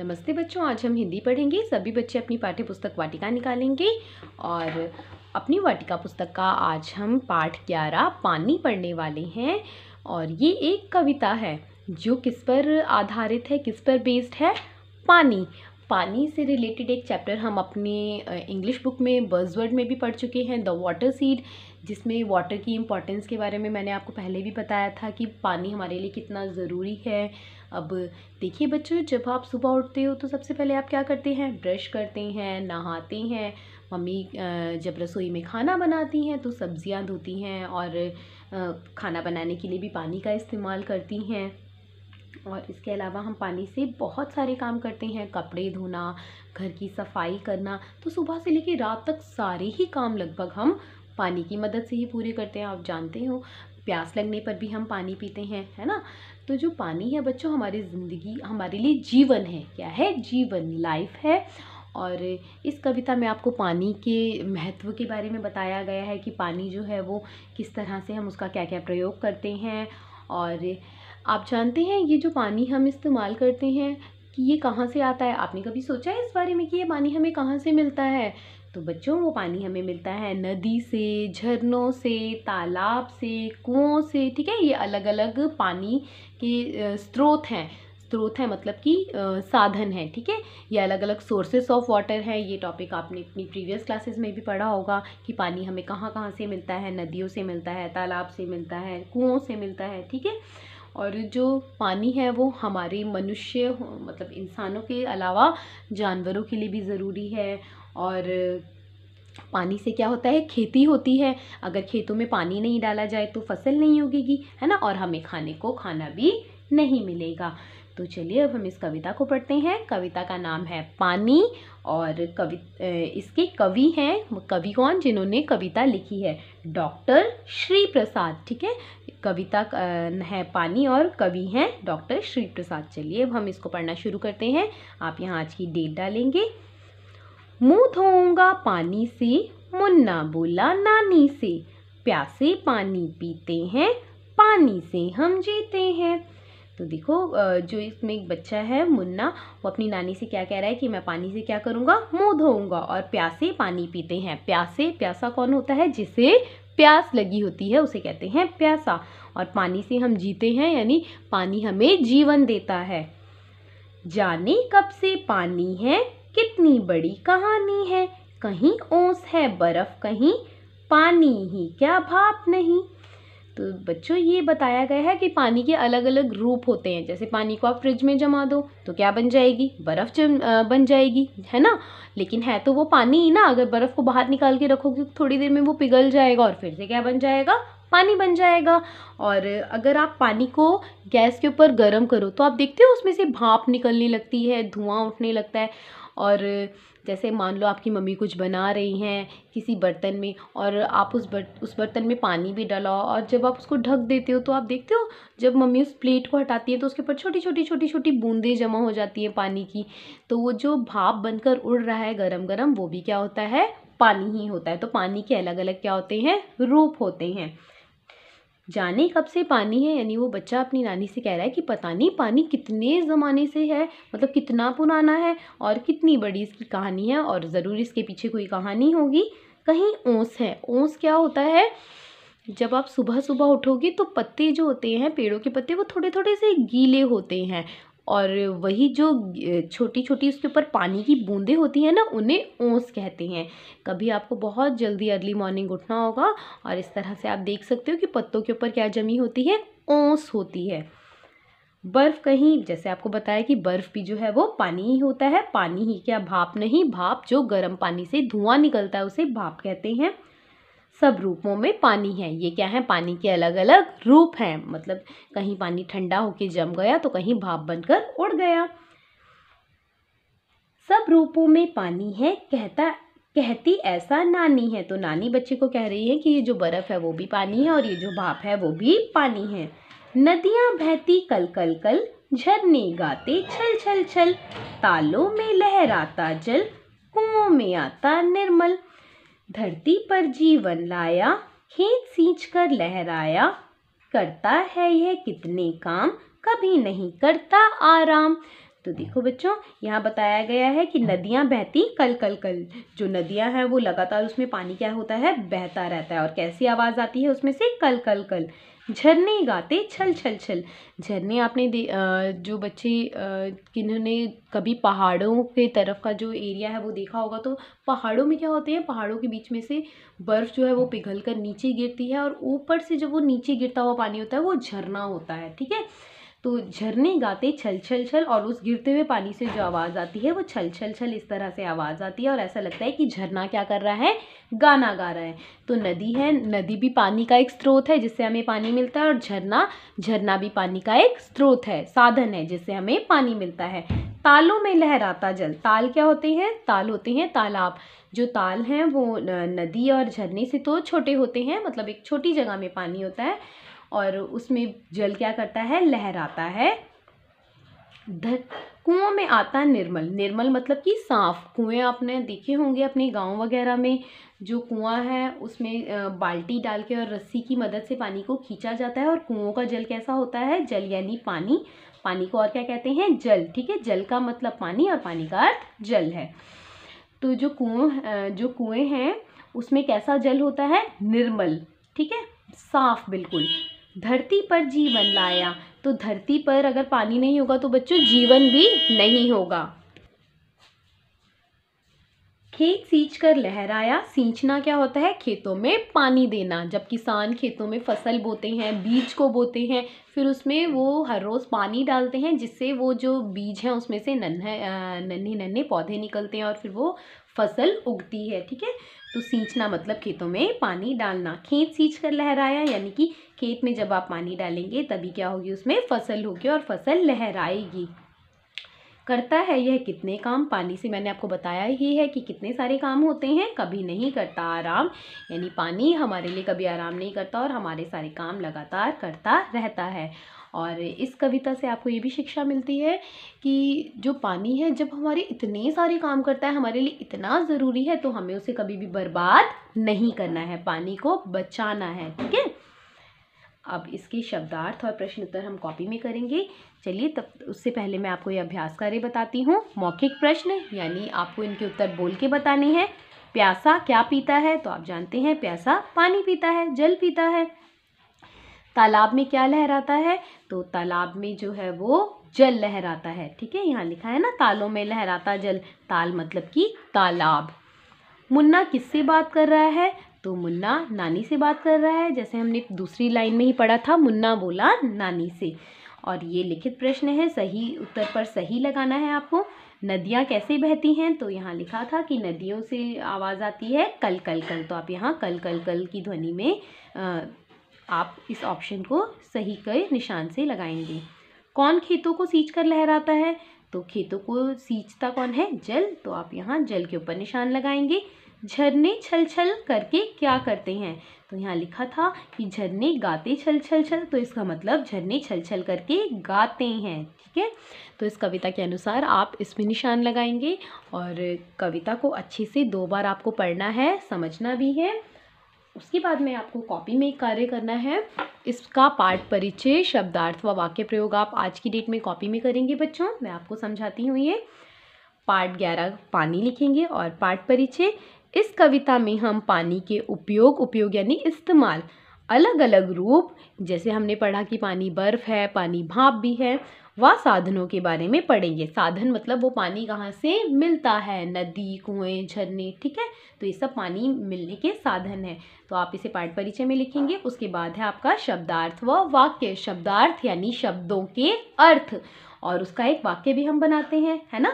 नमस्ते बच्चों आज हम हिंदी पढ़ेंगे सभी बच्चे अपनी पाठ्य पुस्तक वाटिका निकालेंगे और अपनी वाटिका पुस्तक का आज हम पाठ ग्यारह पानी पढ़ने वाले हैं और ये एक कविता है जो किस पर आधारित है किस पर बेस्ड है पानी पानी से रिलेटेड एक चैप्टर हम अपने इंग्लिश बुक में बर्जवर्ड में भी पढ़ चुके हैं द वाटर सीड जिसमें वाटर की इम्पॉर्टेंस के बारे में मैंने आपको पहले भी बताया था कि पानी हमारे लिए कितना ज़रूरी है अब देखिए बच्चों जब आप सुबह उठते हो तो सबसे पहले आप क्या करते हैं ब्रश करते हैं नहाते हैं मम्मी जब रसोई में खाना बनाती हैं तो सब्ज़ियाँ धोती हैं और खाना बनाने के लिए भी पानी का इस्तेमाल करती हैं और इसके अलावा हम पानी से बहुत सारे काम करते हैं कपड़े धोना घर की सफाई करना तो सुबह से लेकर रात तक सारे ही काम लगभग हम पानी की मदद से ही पूरे करते हैं आप जानते हो प्यास लगने पर भी हम पानी पीते हैं है ना तो जो पानी है बच्चों हमारी ज़िंदगी हमारे लिए जीवन है क्या है जीवन लाइफ है और इस कविता में आपको पानी के महत्व के बारे में बताया गया है कि पानी जो है वो किस तरह से हम उसका क्या क्या प्रयोग करते हैं और आप जानते हैं ये जो पानी हम इस्तेमाल करते हैं कि ये कहाँ से आता है आपने कभी सोचा है इस बारे में कि ये पानी हमें कहाँ से मिलता है तो बच्चों वो पानी हमें मिलता है नदी से झरनों से तालाब से कुओं से ठीक है ये अलग अलग पानी के स्रोत हैं स्रोत है मतलब कि साधन है ठीक है ये अलग अलग सोर्सेस ऑफ वाटर है ये टॉपिक आपने अपनी प्रीवियस क्लासेस में भी पढ़ा होगा कि पानी हमें कहाँ कहाँ से मिलता है नदियों से मिलता है तालाब से मिलता है कुओं से मिलता है ठीक है और जो पानी है वो हमारे मनुष्य मतलब इंसानों के अलावा जानवरों के लिए भी ज़रूरी है और पानी से क्या होता है खेती होती है अगर खेतों में पानी नहीं डाला जाए तो फसल नहीं उगेगी है ना और हमें खाने को खाना भी नहीं मिलेगा तो चलिए अब हम इस कविता को पढ़ते हैं कविता का नाम है पानी और कवि इसके कवि हैं कवि कौन जिन्होंने कविता लिखी है डॉक्टर श्री प्रसाद ठीक है कविता है पानी और कवि हैं डॉक्टर श्री प्रसाद चलिए अब हम इसको पढ़ना शुरू करते हैं आप यहाँ आज की डेट डालेंगे मुँह धोऊंगा पानी से मुन्ना बोला नानी से प्यासे पानी पीते हैं पानी से हम जीते हैं तो देखो जो इसमें एक बच्चा है मुन्ना वो अपनी नानी से क्या कह रहा है कि मैं पानी से क्या करूँगा मुँह धोऊंगा और प्यासे पानी पीते हैं प्यासे प्यासा कौन होता है जिसे प्यास लगी होती है उसे कहते हैं प्यासा और पानी से हम जीते हैं यानी पानी हमें जीवन देता है जाने कब से पानी है कितनी बड़ी कहानी है कहीं ओस है बर्फ कहीं पानी ही क्या भाप नहीं तो बच्चों ये बताया गया है कि पानी के अलग अलग रूप होते हैं जैसे पानी को आप फ्रिज में जमा दो तो क्या बन जाएगी बर्फ़ जम बन जाएगी है ना लेकिन है तो वो पानी ही ना अगर बर्फ़ को बाहर निकाल के रखोगे तो थोड़ी देर में वो पिघल जाएगा और फिर से क्या बन जाएगा पानी बन जाएगा और अगर आप पानी को गैस के ऊपर गर्म करो तो आप देखते हो उसमें से भाप निकलने लगती है धुआं उठने लगता है और जैसे मान लो आपकी मम्मी कुछ बना रही हैं किसी बर्तन में और आप उस बर्त उस बर्तन में पानी भी डलाओ और जब आप उसको ढक देते हो तो आप देखते हो जब मम्मी उस प्लेट को हटाती है तो उसके ऊपर छोटी छोटी छोटी छोटी बूंदें जमा हो जाती हैं पानी की तो वो जो भाप बनकर उड़ रहा है गर्म गरम वो भी क्या होता है पानी ही होता है तो पानी के अलग अलग क्या होते हैं रूप होते हैं जाने कब से पानी है यानी वो बच्चा अपनी नानी से कह रहा है कि पता नहीं पानी कितने ज़माने से है मतलब कितना पुराना है और कितनी बड़ी इसकी कहानी है और ज़रूर इसके पीछे कोई कहानी होगी कहीं ओस है ओस क्या होता है जब आप सुबह सुबह उठोगे तो पत्ते जो होते हैं पेड़ों के पत्ते वो थोड़े थोड़े से गीले होते हैं और वही जो छोटी छोटी उसके ऊपर पानी की बूंदें होती हैं ना उन्हें ओस कहते हैं कभी आपको बहुत जल्दी अर्ली मॉर्निंग उठना होगा और इस तरह से आप देख सकते हो कि पत्तों के ऊपर क्या जमी होती है ओस होती है बर्फ़ कहीं जैसे आपको बताया कि बर्फ़ भी जो है वो पानी ही होता है पानी ही क्या भाप नहीं भाप जो गर्म पानी से धुआं निकलता है उसे भाप कहते हैं सब रूपों में पानी है ये क्या है पानी के अलग अलग रूप हैं मतलब कहीं पानी ठंडा होके जम गया तो कहीं भाप बनकर उड़ गया सब रूपों में पानी है कहता कहती ऐसा नानी है तो नानी बच्चे को कह रही है कि ये जो बर्फ़ है वो भी पानी है और ये जो भाप है वो भी पानी है नदियाँ बहती कल कल कल झरने गाते छल छल छल तालों में लहराता जल कुओं में आता निर्मल धरती पर जीवन लाया खेत सींच कर लहराया करता है यह कितने काम कभी नहीं करता आराम तो देखो बच्चों यहाँ बताया गया है कि नदियाँ बहती कल कल कल जो नदियाँ हैं वो लगातार उसमें पानी क्या होता है बहता रहता है और कैसी आवाज़ आती है उसमें से कल कल कल झरने गाते छल छल छल झरने आपने दे जो बच्चे जिन्होंने कभी पहाड़ों के तरफ का जो एरिया है वो देखा होगा तो पहाड़ों में क्या होते हैं पहाड़ों के बीच में से बर्फ़ जो है वो पिघल कर नीचे गिरती है और ऊपर से जब वो नीचे गिरता हुआ पानी होता है वो झरना होता है ठीक है तो झरने गाते छल छल छल और उस गिरते हुए पानी से जो आवाज़ आती है वो छल छल छल इस तरह से आवाज़ आती है और ऐसा लगता है कि झरना क्या कर रहा है गाना गा रहा है तो नदी है नदी भी पानी का एक स्रोत है जिससे हमें पानी मिलता है और झरना झरना भी पानी का एक स्रोत है साधन है जिससे हमें पानी मिलता है तालों में लहराता जल ताल क्या होते हैं ताल होते हैं तालाब जो ताल हैं वो नदी और झरने से तो छोटे होते हैं मतलब एक छोटी जगह में पानी होता है और उसमें जल क्या करता है लहराता है कुओं में आता है निर्मल निर्मल मतलब कि साफ कुएं आपने देखे होंगे अपने गांव वगैरह में जो कुआं है उसमें बाल्टी डाल के और रस्सी की मदद से पानी को खींचा जाता है और कुओं का जल कैसा होता है जल यानी पानी पानी को और क्या कहते हैं जल ठीक है जल का मतलब पानी और पानी का अर्थ जल है तो जो कुओं जो कुएं हैं उसमें कैसा जल होता है निर्मल ठीक है साफ बिल्कुल धरती पर जीवन लाया तो धरती पर अगर पानी नहीं होगा तो बच्चों जीवन भी नहीं होगा खेत सींच कर लहराया सींचना क्या होता है खेतों में पानी देना जब किसान खेतों में फसल बोते हैं बीज को बोते हैं फिर उसमें वो हर रोज़ पानी डालते हैं जिससे वो जो बीज हैं उसमें से नन्हे नन्हे नन्हे पौधे निकलते हैं और फिर वो फसल उगती है ठीक है तो सींचना मतलब खेतों में पानी डालना खेत सींच कर लहराया यानी कि खेत में जब आप पानी डालेंगे तभी क्या होगी उसमें फसल होगी और फसल लहराएगी करता है यह कितने काम पानी से मैंने आपको बताया ही है कि कितने सारे काम होते हैं कभी नहीं करता आराम यानी पानी हमारे लिए कभी आराम नहीं करता और हमारे सारे काम लगातार करता रहता है और इस कविता से आपको ये भी शिक्षा मिलती है कि जो पानी है जब हमारे इतने सारे काम करता है हमारे लिए इतना ज़रूरी है तो हमें उसे कभी भी बर्बाद नहीं करना है पानी को बचाना है ठीक है अब इसके शब्दार्थ और प्रश्न उत्तर हम कॉपी में करेंगे चलिए तब उससे पहले मैं आपको ये अभ्यास कार्य बताती हूँ मौखिक प्रश्न यानी आपको इनके उत्तर बोल के बताने हैं प्यासा क्या पीता है तो आप जानते हैं प्यासा पानी पीता है जल पीता है तालाब में क्या लहराता है तो तालाब में जो है वो जल लहराता है ठीक है यहाँ लिखा है ना तालों में लहराता जल ताल मतलब कि तालाब मुन्ना किससे बात कर रहा है तो मुन्ना नानी से बात कर रहा है जैसे हमने दूसरी लाइन में ही पढ़ा था मुन्ना बोला नानी से और ये लिखित प्रश्न है सही उत्तर पर सही लगाना है आपको नदियाँ कैसे बहती हैं तो यहाँ लिखा था कि नदियों से आवाज़ आती है कल कल कल तो आप यहाँ कल कल कल की ध्वनि में आ, आप इस ऑप्शन को सही कर निशान से लगाएंगे कौन खेतों को सींच कर लहराता है तो खेतों को सींचता कौन है जल तो आप यहाँ जल के ऊपर निशान लगाएंगे झरने छल छल करके क्या करते हैं तो यहाँ लिखा था कि झरने गाते छल छल छल तो इसका मतलब झरने छल छल करके गाते हैं ठीक है तो इस कविता के अनुसार आप इसमें निशान लगाएंगे और कविता को अच्छे से दो बार आपको पढ़ना है समझना भी है उसके बाद में आपको कॉपी में एक कार्य करना है इसका पाठ परिचय शब्दार्थ व वाक्य प्रयोग आप आज की डेट में कॉपी में करेंगे बच्चों मैं आपको समझाती हूँ ये पाठ ग्यारह पानी लिखेंगे और पाठ परिचय इस कविता में हम पानी के उपयोग उपयोग यानी इस्तेमाल अलग अलग रूप जैसे हमने पढ़ा कि पानी बर्फ़ है पानी भाप भी है व साधनों के बारे में पढ़ेंगे साधन मतलब वो पानी कहाँ से मिलता है नदी कुएँ झरने ठीक है तो ये सब पानी मिलने के साधन है तो आप इसे पाठ परिचय में लिखेंगे उसके बाद है आपका शब्दार्थ व वाक्य शब्दार्थ यानी शब्दों के अर्थ और उसका एक वाक्य भी हम बनाते हैं है ना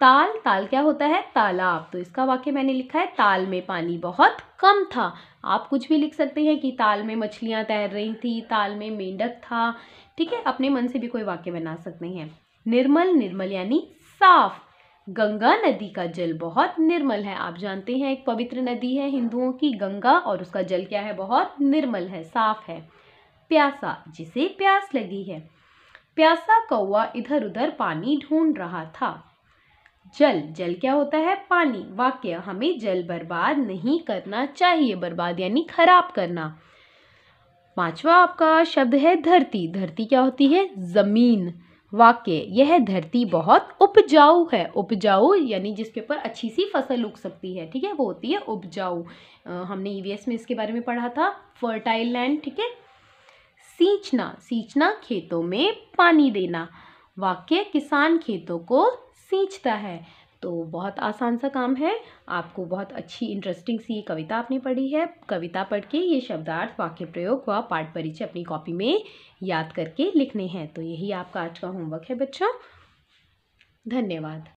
ताल ताल क्या होता है तालाब तो इसका वाक्य मैंने लिखा है ताल में पानी बहुत कम था आप कुछ भी लिख सकते हैं कि ताल में मछलियाँ तैर रही थी ताल में मेंढक था ठीक है अपने मन से भी कोई वाक्य बना सकते हैं निर्मल निर्मल यानी साफ गंगा नदी का जल बहुत निर्मल है आप जानते हैं एक पवित्र नदी है हिंदुओं की गंगा और उसका जल क्या है बहुत निर्मल है साफ है प्यासा जिसे प्यास लगी है प्यासा कौआ इधर उधर पानी ढूंढ रहा था जल जल क्या होता है पानी वाक्य हमें जल बर्बाद नहीं करना चाहिए बर्बाद यानी खराब करना पांचवा आपका शब्द है धरती धरती क्या होती है ज़मीन वाक्य यह धरती बहुत उपजाऊ है उपजाऊ यानी जिसके ऊपर अच्छी सी फसल उग सकती है ठीक है वो होती है उपजाऊ हमने ईवीएस e में इसके बारे में पढ़ा था फर्टाइल लैंड ठीक है सींचना सींचना खेतों में पानी देना वाक्य किसान खेतों को सींचता है तो बहुत आसान सा काम है आपको बहुत अच्छी इंटरेस्टिंग सी कविता आपने पढ़ी है कविता पढ़ के ये शब्दार्थ वाक्य प्रयोग व पाठ परिचय अपनी कॉपी में याद करके लिखने हैं तो यही आपका आज का होमवर्क है बच्चों धन्यवाद